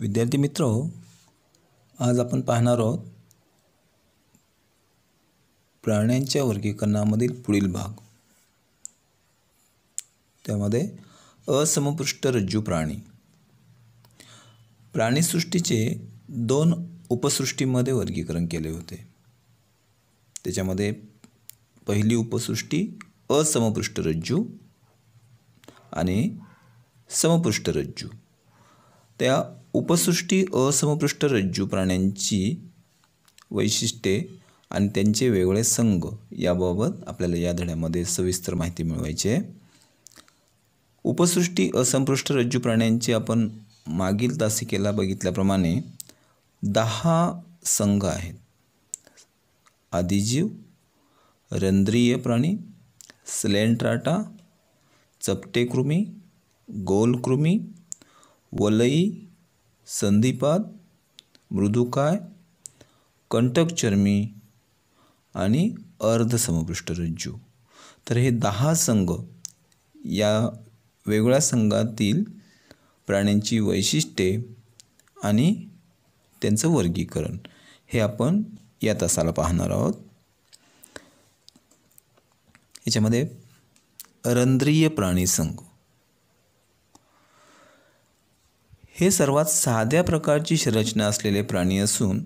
विद्यार्थी मित्र हो, आज आपण पाहणार आहोत प्राण्यांच्या वर्गीकरणामधील पुढील भाग त्यामध्ये असमपृष्ठ रज्जू प्राणी प्राणीसृष्टीचे दोन उपसृष्टीमध्ये वर्गीकरण केले होते त्याच्यामध्ये पहिली उपसृष्टी असमपृष्ठ रज्जू आणि समपृष्ठ रज्जू त्या उपसृष्टी असमपृष्ठ रज्जू प्राण्यांची वैशिष्ट्ये आणि त्यांचे वेगळे संघ याबाबत आपल्याला या धड्यामध्ये सविस्तर माहिती मिळवायची आहे उपसृष्टी असंपृष्ट रज्जू प्राण्यांची आपण मागील तासिकेला बघितल्याप्रमाणे दहा संघ आहेत आदिजीव रंध्रीय प्राणी स्लेंट्राटा चपटेकृमी गोलकृमी वलई संधिपाद मृदुकाय कंटकचर्मी आणि अर्धसमपृष्ठरज्जू तर हे दहा संघ या वेगळ्या संघातील प्राण्यांची वैशिष्ट्ये आणि त्यांचं वर्गीकरण हे आपण या तासाला पाहणार आहोत याच्यामध्ये रंध्रीय प्राणी संघ हे सर्वात साध्या प्रकारची संरचना असलेले प्राणी असून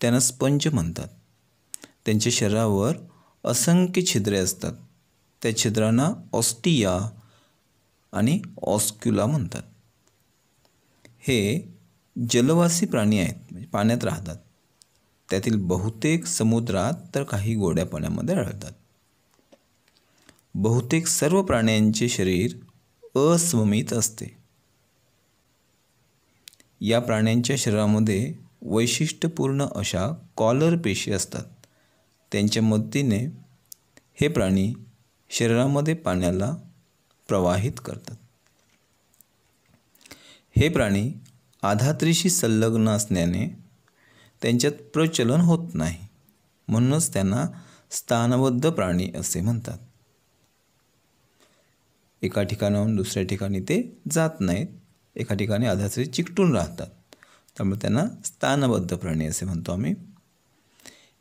त्यांना स्पंज म्हणतात त्यांच्या शरीरावर असंख्य छिद्रे असतात त्या छिद्रांना ऑस्टिया आणि ऑस्क्युला म्हणतात हे जलवासी प्राणी आहेत म्हणजे पाण्यात राहतात त्यातील बहुतेक समुद्रात तर काही गोड्या पाण्यामध्ये आढळतात बहुतेक सर्व प्राण्यांचे शरीर अस्वमित असते या प्राण्यांच्या शरीरामध्ये वैशिष्ट्यपूर्ण अशा कॉलर पेशी असतात त्यांच्या मदतीने हे प्राणी शरीरामध्ये पाण्याला प्रवाहित करतात हे प्राणी आधात्रीशी संलग्न असल्याने त्यांच्यात प्रचलन होत नाही म्हणूनच त्यांना स्थानबद्ध प्राणी असे म्हणतात एका ठिकाणाहून दुसऱ्या ठिकाणी ते जात नाहीत एका ठिकाणी आधाचे चिकटून राहतात त्यामुळे त्यांना स्थानबद्ध प्राणी असे म्हणतो आम्ही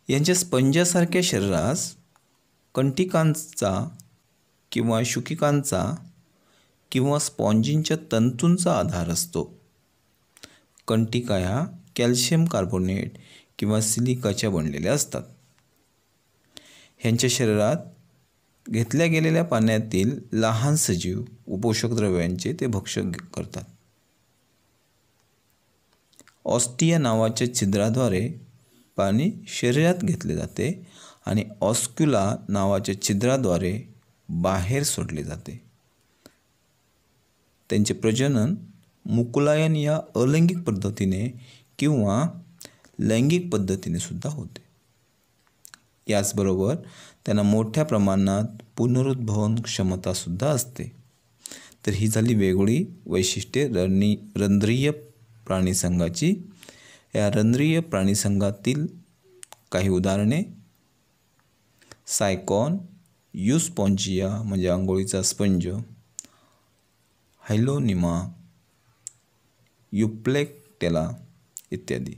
यांच्या स्पंजासारख्या शरीरास कंटिकांचा किंवा शुकिकांचा किंवा स्पॉन्जिनच्या तंतूंचा आधार असतो कंटिका ह्या कॅल्शियम कार्बोनेट किंवा सिलिकाच्या बनलेल्या असतात ह्यांच्या शरीरात घेतल्या गेलेल्या पाण्यातील लहान सजीव उपोषक द्रव्यांचे ते भक्षक करतात ऑस्टिया नावाच्या छिद्राद्वारे पाणी शरीरात घेतले जाते आणि ऑस्क्युला नावाच्या छिद्राद्वारे बाहेर सोडले जाते त्यांचे प्रजनन मुकुलायन या अलैंगिक पद्धतीने किंवा लैंगिक पद्धतीने सुद्धा होते याचबरोबर त्यांना मोठ्या प्रमाणात पुनरुद्भवन क्षमतासुद्धा असते तर ही झाली वेगळी वैशिष्ट्ये रणी रंध्रिय प्राणीसंघाची या रंध्रीय प्राणीसंघातील काही उदाहरणे सायकॉन युस्पॉन्जिया म्हणजे आंघोळीचा स्पंज हायलोनिमा युप्लेक्टेला इत्यादी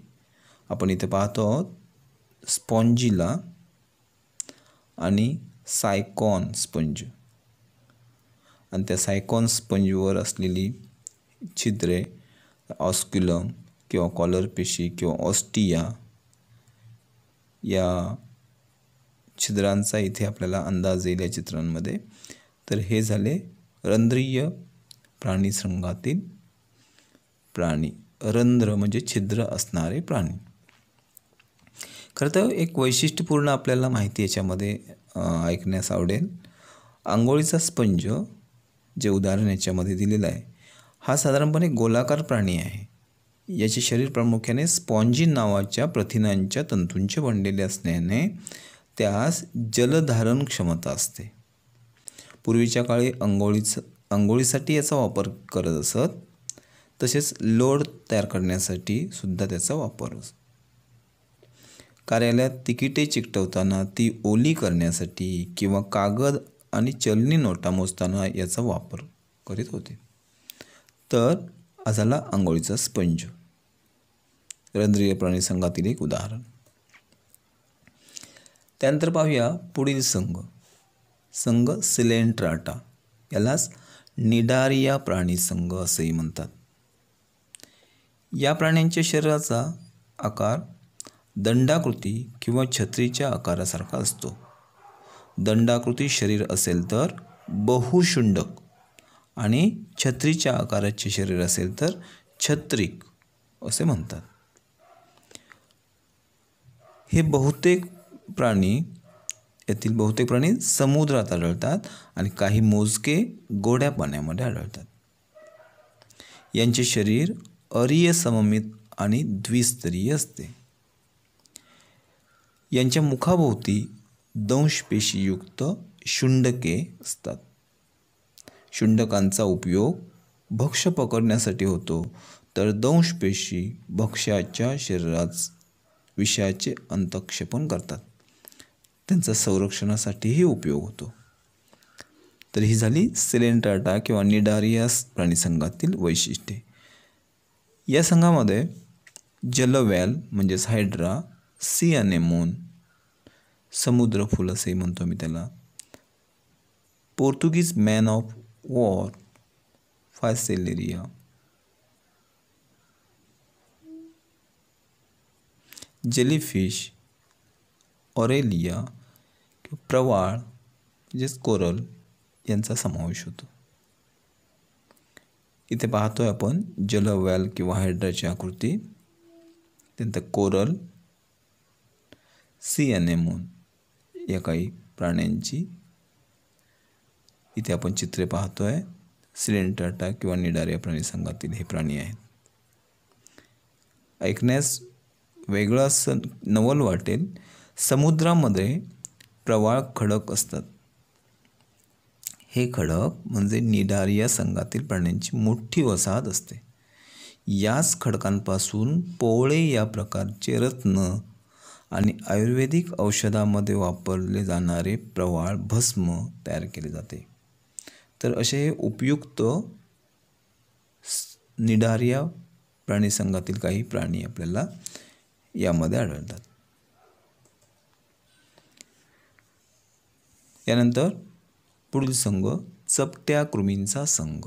आपण इथे पाहतो आहोत स्पॉन्जिला आणि सायकॉन स्पंज आणि त्या सायकॉन स्पंजवर असलेली छिद्रे ऑस्क्युलम किंवा कॉलर पेशी किंवा ऑस्टिया या छिद्रांचा इथे आपल्याला अंदाज येईल या चित्रांमध्ये तर हे झाले रंध्रीय प्राणीसंघातील प्राणी रंध्र म्हणजे छिद्र असणारे प्राणी खरं तर एक वैशिष्ट्यपूर्ण आपल्याला माहिती याच्यामध्ये ऐकण्यास आवडेल आंघोळीचा स्पंज जे उदाहरण याच्यामध्ये दिलेलं आहे हा साधारणपणे गोलाकार प्राणी आहे याचे शरीर प्रामुख्याने स्पॉन्जिन नावाच्या प्रथिनांच्या तंतूंचे बनलेले असल्याने त्यास जलधारण क्षमता असते पूर्वीच्या काळी अंघोळीचं अंघोळीसाठी याचा वापर करत असत तसेच लोड तयार करण्यासाठी सुद्धा त्याचा वापर कार्यालयात तिकिटे चिकटवताना ती ओली करण्यासाठी किंवा कागद आणि चलनी नोटा मोजताना याचा वापर करीत होते तर झाला आंघोळीचा स्पंज रंध्रीय प्राणी संघातील एक उदाहरण त्यानंतर पाहूया पुढील संघ संघ सिलेंट्राटा यालाच निडारिया प्राणी संघ असेही म्हणतात या प्राण्यांच्या शरीराचा आकार दंडाकृती किंवा छत्रीच्या आकारासारखा असतो दंडाकृती शरीर असेल तर बहुशुंडक आणि छत्रीच्या आकाराचे शरीर असेल तर छत्रिक असे म्हणतात हे बहुतेक प्राणी यातील बहुतेक प्राणी समुद्रात आढळतात आणि काही मोजके गोड्या पाण्यामध्ये आढळतात यांचे शरीर अरिय सममित आणि द्विस्तरीय असते यांच्या मुखाभोवती पेशीयुक्त शुंडके असतात शुंडकांचा उपयोग भक्ष पकडण्यासाठी होतो तर दंश पेशी भक्ष्याच्या शरीरात विषयाचे अंतक्षेपण करतात त्यांचा संरक्षणासाठीही उपयोग होतो तर ही झाली सिलेंटाटा किंवा निडारियास प्राणीसंघातील वैशिष्ट्ये या संघामध्ये जलवॅल म्हणजेच हायड्रा सी अनेमोन समुद्रफूल असंही म्हणतो मी त्याला पोर्तुगीज मॅन ऑफ वॉर फायसेलेरिया जेलीफिश ऑरेलिया किंवा प्रवाळ म्हणजेच कोरल यांचा समावेश होतो इथे पाहतोय आपण जलवॅल किंवा हायड्राची आकृती त्यानंतर कोरल सी अनेमोन या काही प्राण्यांची इथे आपण चित्रे पाहतो आहे सिलेंटाटा किंवा निडार या संघातील हे प्राणी आहेत ऐकण्यास वेगळं असं नवल वाटेल समुद्रामध्ये प्रवाळ खडक असतात हे खडक म्हणजे निडारिया संघातील प्राण्यांची मोठी वसाहत असते याच खडकांपासून पोवळे या प्रकारचे रत्न आणि आयुर्वेदिक औषधामध्ये वापरले जाणारे प्रवाळ भस्म तयार केले जाते तर असे हे उपयुक्त प्राणी प्राणीसंघातील काही प्राणी आपल्याला यामध्ये आढळतात यानंतर पुढील संघ चपट्या कृमींचा संघ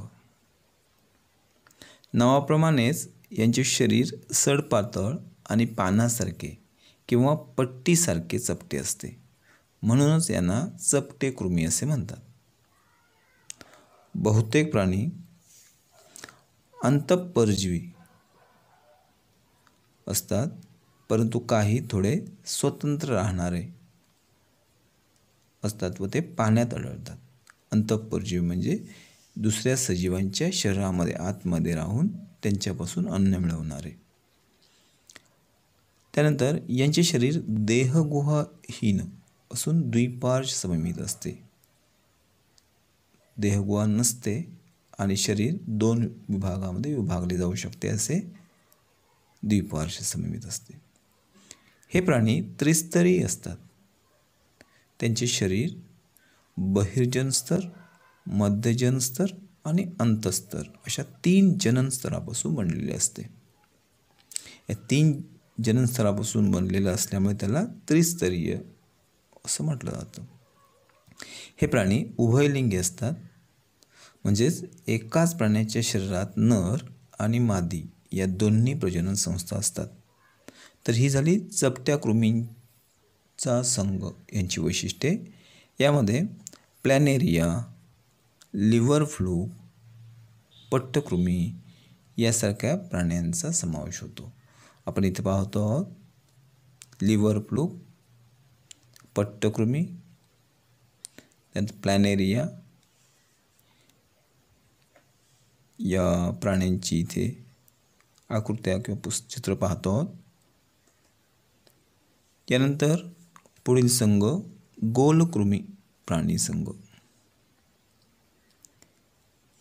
नावाप्रमाणेच यांचे शरीर सडपातळ आणि पानासारखे किंवा पट्टीसारखे चपटे असते म्हणूनच यांना चपटे कृमी असे म्हणतात बहुतेक प्राणी अंतपरजीवी असतात परंतु काही थोडे स्वतंत्र राहणारे असतात व ते पाण्यात आढळतात अंतपरजीवी म्हणजे दुसऱ्या सजीवांच्या शरीरामध्ये आतमध्ये राहून त्यांच्यापासून अन्न मिळवणारे त्यानंतर यांचे शरीर देहगुहाहीन असून द्विपार्श सममित असते देहगुवान नसते आणि शरीर दोन विभागामध्ये विभागले जाऊ शकते असे द्विपार्श्व समित असते हे प्राणी त्रिस्तरीय असतात त्यांचे शरीर बहिर्जनस्तर मध्यजनस्तर आणि अंतस्तर अशा तीन जननस्तरापासून बनलेले असते या तीन जननस्तरापासून बनलेलं असल्यामुळे त्याला त्रिस्तरीय असं म्हटलं जातं हे प्राणी उभयलिंगी असतात म्हणजेच एकाच प्राण्याच्या शरीरात नर आणि मादी या दोन्ही प्रजनन संस्था असतात तर ही झाली चपट्या कृमींचा संघ यांची वैशिष्ट्ये यामध्ये प्लॅनेरिया लिव्हर फ्लू पट्टकृमी यासारख्या प्राण्यांचा समावेश होतो आपण इथे पाहतो आहोत लिव्हर फ्लू पट्टकृमी त्यात प्लॅनेरिया या प्राण्यांची इथे आकृत्या किंवा पुस् चित्र पाहतो आहोत त्यानंतर पुढील संघ गोलकृमी प्राणी संघ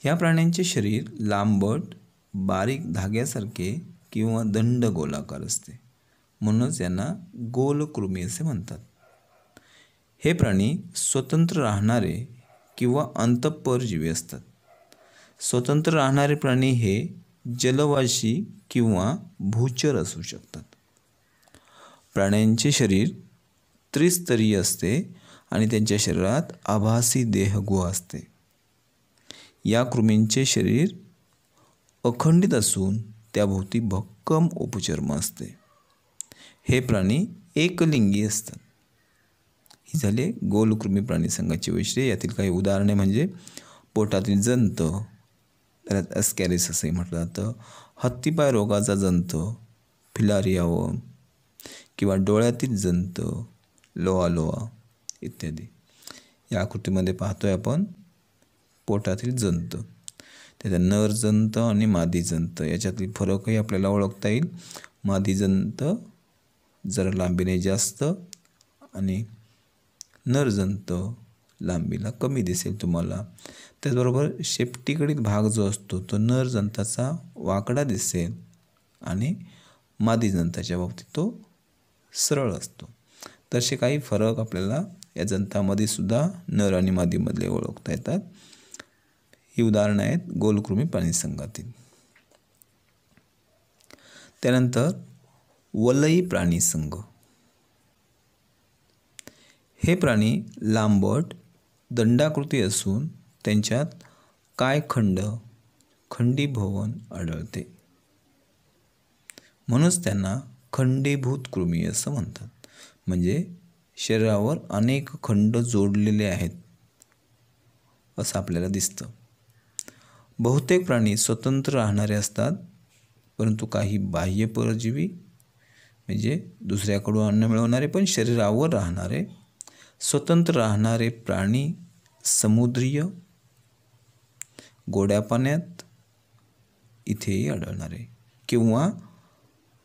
ह्या प्राण्यांचे शरीर लांबट बारीक धाग्यासारखे किंवा दंड गोलाकार असते म्हणूनच यांना गोलकृमी असे म्हणतात हे प्राणी स्वतंत्र राहणारे किंवा अंतपरजीवी असतात स्वतंत्र राहणारे प्राणी हे जलवाशी किंवा भूचर असू शकतात प्राण्यांचे शरीर त्रिस्तरीय असते आणि त्यांच्या शरीरात आभासी देहगुहा असते या कृमींचे शरीर अखंडित असून त्याभोवती भक्कम उपचर्म असते हे प्राणी एकलिंगी असतात ही झाले गोलकृमी प्राणी संघाची वैशिष्ट्ये यातील काही उदाहरणे म्हणजे पोटातील जंत त्यात ॲस्कॅरिस असंही म्हटलं जातं हत्तीपाय रोगाचा जंत फिलारियाओम किंवा डोळ्यातील जंत लोआ लोआ इत्यादी या आकृतीमध्ये पाहतोय आपण पोटातील जंत त्याच्या नर जंत आणि मादी जंत याच्यातील फरकही आपल्याला ओळखता येईल मादी जंत जरा लांबीने जास्त आणि नर जंत लांबीला कमी दिसेल तुम्हाला त्याचबरोबर शेपटीकडील भाग जो असतो तो नर जंताचा वाकडा दिसेल आणि मादी जंताच्या बाबतीत तो सरळ असतो तसे काही फरक आपल्याला या जंतामध्ये सुद्धा नर आणि मादीमधले ओळखता येतात ही उदाहरणं आहेत गोलकृमी प्राणीसंघातील त्यानंतर वलयी प्राणीसंघ हे प्राणी लांबट दंडाकृती असून त्यांच्यात काय खंड खंडीभवन आढळते म्हणूनच त्यांना खंडीभूत कृमी असं म्हणतात म्हणजे शरीरावर अनेक खंड जोडलेले आहेत असं आपल्याला दिसतं बहुतेक प्राणी स्वतंत्र राहणारे असतात परंतु काही बाह्य परजीवी म्हणजे दुसऱ्याकडून अन्न मिळवणारे पण शरीरावर राहणारे स्वतंत्र राहणारे प्राणी समुद्रीय गोड्या पाण्यात इथेही आढळणारे किंवा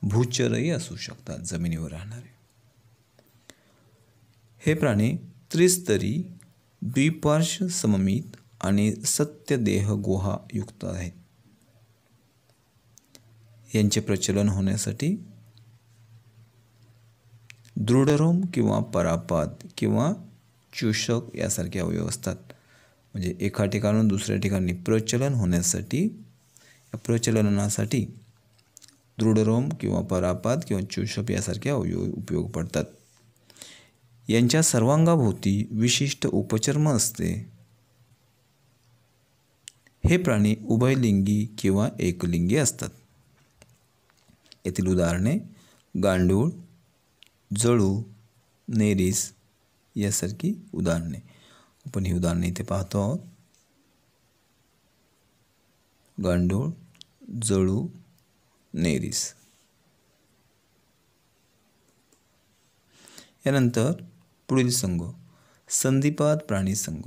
भूचरही असू शकतात जमिनीवर राहणारे हे प्राणी त्रिस्तरी द्विपार्श सममित आणि सत्य सत्यदेह युक्त आहेत यांचे प्रचलन होण्यासाठी दृढरोम किंवा परापाद किंवा चूषक यासारखे अवयव असतात म्हणजे एका ठिकाणून दुसऱ्या ठिकाणी प्रचलन होण्यासाठी या प्रचलनासाठी दृढरोम किंवा परापात किंवा चूषप यासारखे अवयव उपयोग पडतात यांच्या सर्वांगाभोवती विशिष्ट उपचर्म असते हे प्राणी उभयलिंगी किंवा एकलिंगी असतात येथील उदाहरणे गांडूळ जळू नेरीस यासारखी उदाहरणे आपण ही उदाहरणे इथे पाहतो आहोत गांडूळ जळू नेरीस यानंतर पुढील संघ संधिपाद प्राणी संघ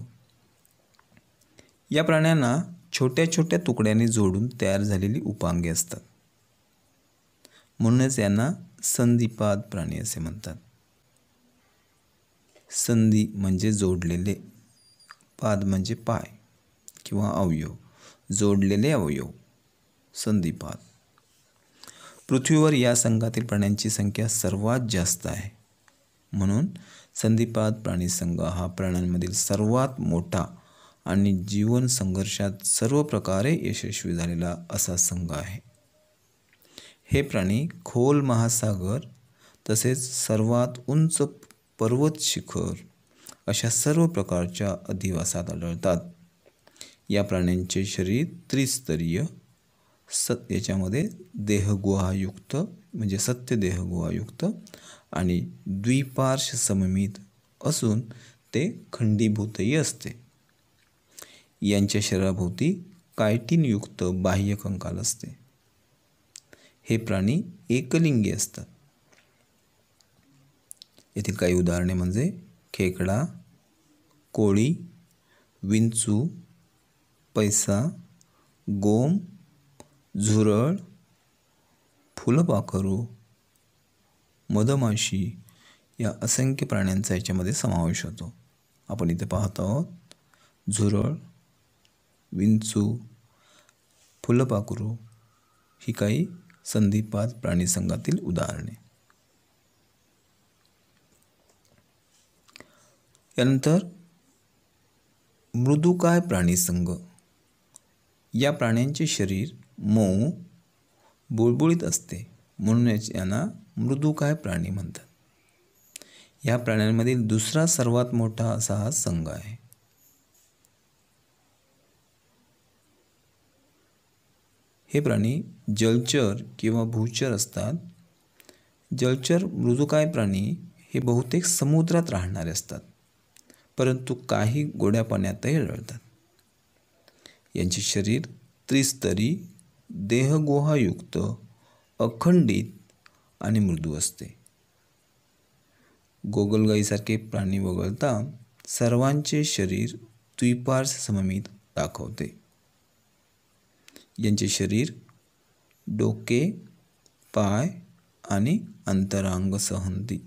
या प्राण्यांना छोट्या छोट्या तुकड्यांनी जोडून तयार झालेली उपांगे असतात म्हणूनच यांना संधिपाद प्राणी असे म्हणतात संधी म्हणजे जोडलेले पाद म्हणजे पाय किंवा अवयव जोडलेले अवयव संधिपाद पृथ्वीवर या संघातील प्राण्यांची संख्या सर्वात जास्त आहे म्हणून संधिपाद संघ हा प्राण्यांमधील सर्वात मोठा आणि जीवन संघर्षात सर्व प्रकारे यशस्वी झालेला असा संघ आहे हे प्राणी खोल महासागर तसेच सर्वात उंच पर्वत शिखर अशा सर्व प्रकारच्या अधिवासात आढळतात या प्राण्यांचे शरीर त्रिस्तरीय सत याच्यामध्ये देहगुहायुक्त म्हणजे सत्य देहगुहायुक्त आणि द्विपार्श सममित असून ते खंडीभूतही असते यांच्या शरीराभोवती कायटिनयुक्त बाह्यकंकाल असते हे प्राणी एकलिंगी असतात येथील काही उदाहरणे म्हणजे खेकडा कोळी विंचू पैसा गोम झुरळ फुलपाखरू मधमाशी या असंख्य प्राण्यांचा याच्यामध्ये समावेश होतो आपण इथे पाहत आहोत झुरळ विंचू फुलपाखरू ही काही संधिपाद प्राणीसंघातील उदाहरणे यानंतर मृदुकाय संघ या प्राण्यांचे शरीर मऊ बुळबुळीत असते म्हणूनच यांना मृदुकाय प्राणी म्हणतात या प्राण्यांमधील दुसरा सर्वात मोठा असा हा संघ आहे हे प्राणी जलचर किंवा भूचर असतात जलचर मृदुकाय प्राणी हे बहुतेक समुद्रात राहणारे असतात परंतु काही गोड्या पाण्यातही आढळतात यांचे शरीर त्रिस्तरी देहगोहायुक्त अखंडित आणि मृदू असते गोगलगाईसारखे प्राणी वगळता सर्वांचे शरीर द्विपार्श सममित दाखवते यांचे शरीर डोके पाय आणि अंतरांग संहती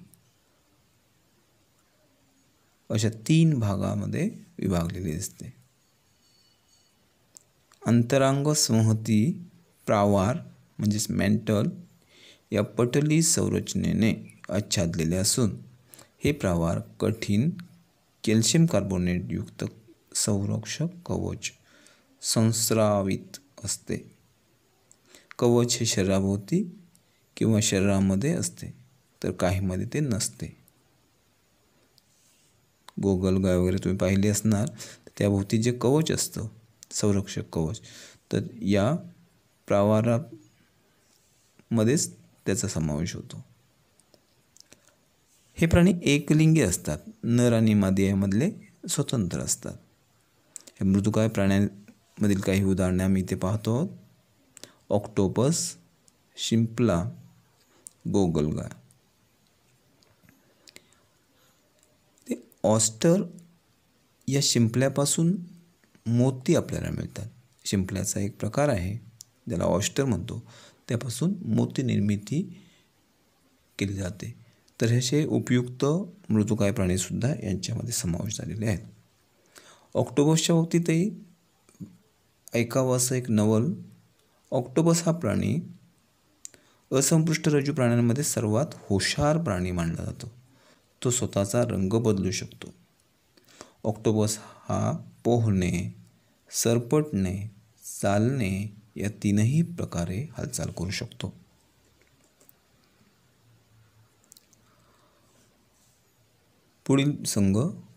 अशा तीन भागामध्ये विभागलेली असते अंतरांग संहती प्रावार म्हणजेच मेंटल या पटली संरचनेने आच्छादलेले असून हे प्रावार कठीण कॅल्शियम कार्बोनेटयुक्त संरक्षक कवच संस्रावित असते कवच हे शरीराभोवती किंवा शरीरामध्ये असते तर काहीमध्ये ते नसते गोगल गाय वगैरे तुम्ही पाहिले असणार त्याभोवती जे कवच असतं संरक्षक कवच तर या प्रावारामध्येच त्याचा समावेश होतो हे प्राणी एकलिंगी असतात नर आणि मादी यामधले स्वतंत्र असतात हे मृदुकाय प्राण्या मधील काही उदाहरणे आम्ही इथे पाहतो आहोत ऑक्टोपस शिंपला गोगलगाय ते ऑस्टर या शिंपल्यापासून मोती आपल्याला मिळतात शिंपल्याचा एक प्रकार आहे ज्याला ऑस्टर म्हणतो त्यापासून मोती निर्मिती केली जाते तर असे उपयुक्त मृदुकाय प्राणीसुद्धा यांच्यामध्ये समावेश झालेले आहेत ऑक्टोपसच्या बाबतीतही ऐकावं असं एक नवल ऑक्टोबस हा प्राणी रज्जू प्राण्यांमध्ये सर्वात होशार प्राणी मानला जातो तो स्वतःचा रंग बदलू शकतो ऑक्टोबस हा पोहणे सरपटणे चालणे या तीनही प्रकारे हालचाल करू शकतो पुढील संघ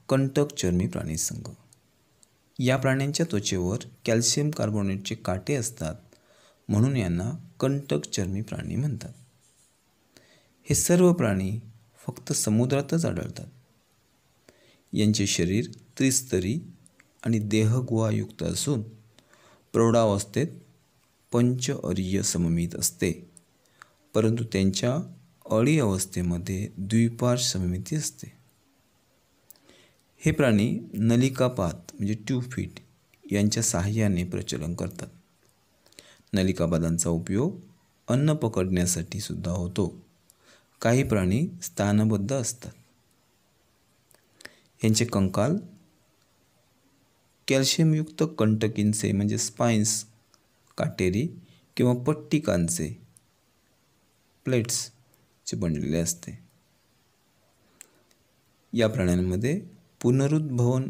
कंटक चर्मी प्राणी संघ या प्राण्यांच्या त्वचेवर कॅल्शियम कार्बोनेटचे काटे असतात म्हणून यांना कंटक चर्मी प्राणी म्हणतात हे सर्व प्राणी फक्त समुद्रातच आढळतात यांचे शरीर त्रिस्तरी आणि देहगुहायुक्त असून प्रौढावस्थेत पंच अर्य सममित असते परंतु त्यांच्या अळी अवस्थेमध्ये द्विपार्श सममिती असते हे प्राणी नलिकापात म्हणजे फीट यांच्या सहाय्याने प्रचलन करतात नलिकापादांचा उपयोग अन्न पकडण्यासाठी सुद्धा होतो काही प्राणी स्थानबद्ध असतात यांचे कंकाल कॅल्शियमयुक्त कंटकींचे म्हणजे स्पाइन्स काटेरी किंवा पट्टिकांचे प्लेट्सचे बनलेले असते या प्राण्यांमध्ये पुनरुद्भवन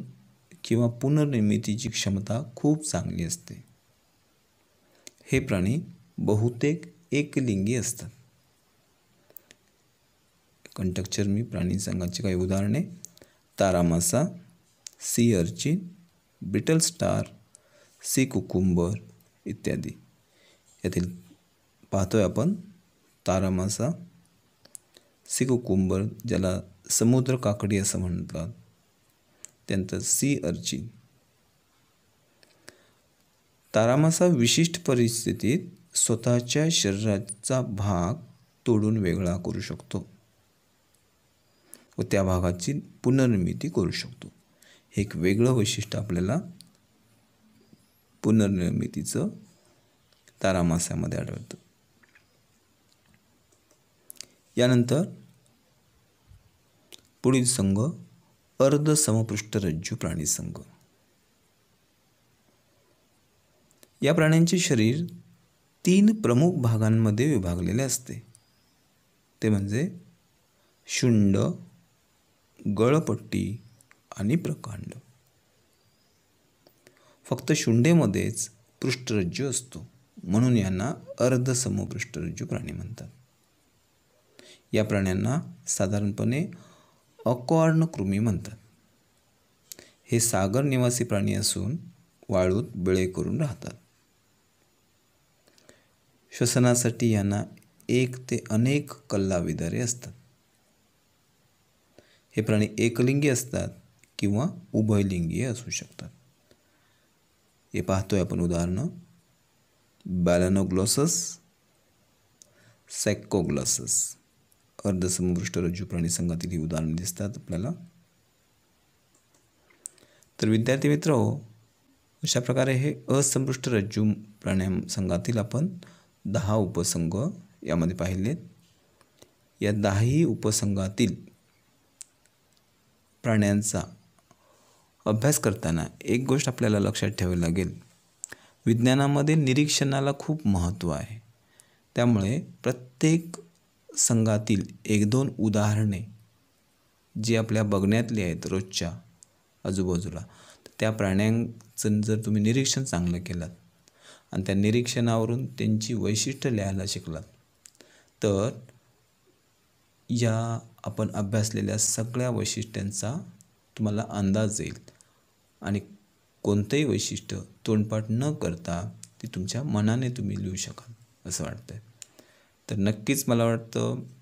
किंवा पुनर्निर्मितीची क्षमता खूप चांगली असते हे प्राणी बहुतेक एकलिंगी असतात मी प्राणी संघाची काही उदाहरणे तारामासा sea urchin brittle star sea cucumber इत्यादी यातील पाहतोय आपण तारामासा सी कुकुंबर ज्याला समुद्र काकडी असं म्हणतात त्यानंतर सी अर्चिन तारामासा विशिष्ट परिस्थितीत स्वतःच्या शरीराचा भाग तोडून वेगळा करू शकतो व त्या भागाची पुनर्निर्मिती करू शकतो हे एक वेगळं वैशिष्ट्य आपल्याला पुनर्निर्मितीचं तारामासामध्ये आढळतं यानंतर पुढील संघ अर्ध समपृष्ठरज्जू संघ या प्राण्यांचे शरीर तीन प्रमुख भागांमध्ये विभागलेले असते ते म्हणजे शुंड गळपट्टी आणि प्रकांड फक्त शुंडेमध्येच पृष्ठरज्जू असतो म्हणून यांना अर्धसमपृष्ठरज्जू प्राणी म्हणतात या प्राण्यांना साधारणपणे अकॉर्न कृमी म्हणतात हे सागर निवासी प्राणी असून वाळूत बिळे करून राहतात श्वसनासाठी यांना एक ते अनेक कल्लाविदारे असतात हे प्राणी एकलिंगी असतात किंवा उभयलिंगीय असू शकतात हे पाहतोय आपण उदाहरणं बॅलनोग्लॉसस सॅक्कोग्लॉसस अर्धसमृष्ट रज्जू संघातील ही उदाहरणे दिसतात आपल्याला तर विद्यार्थी मित्र अशा प्रकारे हे असंपृष्ट रज्जू संघातील आपण दहा उपसंघ यामध्ये पाहिलेत या दहाही उपसंघातील प्राण्यांचा अभ्यास करताना एक गोष्ट आपल्याला लक्षात ठेवावी लागेल विज्ञानामध्ये निरीक्षणाला खूप महत्त्व आहे त्यामुळे प्रत्येक संघातील एक दोन उदाहरणे जी आपल्या बघण्यातली आहेत रोजच्या आजूबाजूला तर त्या प्राण्यांचं जर तुम्ही निरीक्षण चांगलं केलात आणि त्या निरीक्षणावरून त्यांची वैशिष्ट्य लिहायला शिकलात तर या आपण अभ्यासलेल्या सगळ्या वैशिष्ट्यांचा तुम्हाला अंदाज येईल आणि कोणतंही वैशिष्ट्य तोंडपाठ न करता ते तुमच्या मनाने तुम्ही लिहू शकाल असं वाटतं तर नक्कीच मला वाटतं